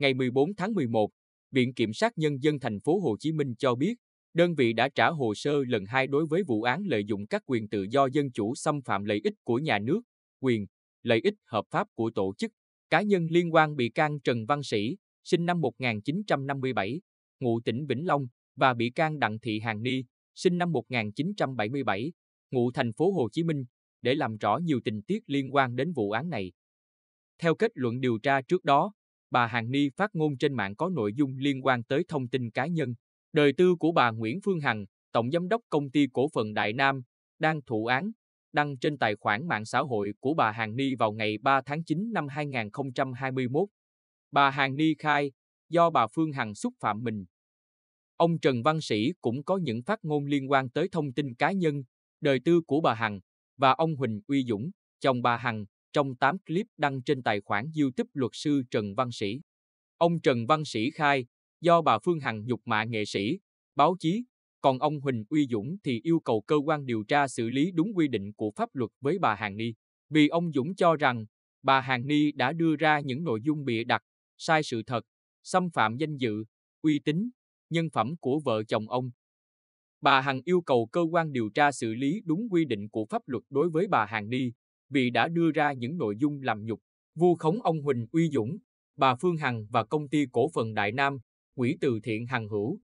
ngày 14 tháng 11, Viện Kiểm sát Nhân dân thành phố Hồ Chí Minh cho biết, đơn vị đã trả hồ sơ lần hai đối với vụ án lợi dụng các quyền tự do dân chủ xâm phạm lợi ích của nhà nước, quyền, lợi ích hợp pháp của tổ chức, cá nhân liên quan bị can Trần Văn Sĩ, sinh năm 1957, ngụ tỉnh Vĩnh Long, và bị can Đặng Thị Hàng Ni, sinh năm 1977, ngụ thành phố Hồ Chí Minh, để làm rõ nhiều tình tiết liên quan đến vụ án này. Theo kết luận điều tra trước đó, bà Hàn Ni phát ngôn trên mạng có nội dung liên quan tới thông tin cá nhân, đời tư của bà Nguyễn Phương Hằng, tổng giám đốc công ty cổ phần Đại Nam, đang thụ án, đăng trên tài khoản mạng xã hội của bà Hàn Ni vào ngày 3 tháng 9 năm 2021. Bà Hàn Ni khai, do bà Phương Hằng xúc phạm mình. Ông Trần Văn Sĩ cũng có những phát ngôn liên quan tới thông tin cá nhân, đời tư của bà Hằng và ông Huỳnh Uy Dũng, chồng bà Hằng, trong 8 clip đăng trên tài khoản YouTube luật sư Trần Văn Sĩ. Ông Trần Văn Sĩ khai, do bà Phương Hằng nhục mạ nghệ sĩ, báo chí, còn ông Huỳnh Uy Dũng thì yêu cầu cơ quan điều tra xử lý đúng quy định của pháp luật với bà Hàng Ni, vì ông Dũng cho rằng bà Hàng Ni đã đưa ra những nội dung bịa đặt, sai sự thật, xâm phạm danh dự, uy tín, nhân phẩm của vợ chồng ông. Bà Hằng yêu cầu cơ quan điều tra xử lý đúng quy định của pháp luật đối với bà Hàng Ni, vì đã đưa ra những nội dung làm nhục, vu khống ông Huỳnh Uy Dũng, bà Phương Hằng và công ty cổ phần Đại Nam, quỹ từ thiện Hằng Hữu.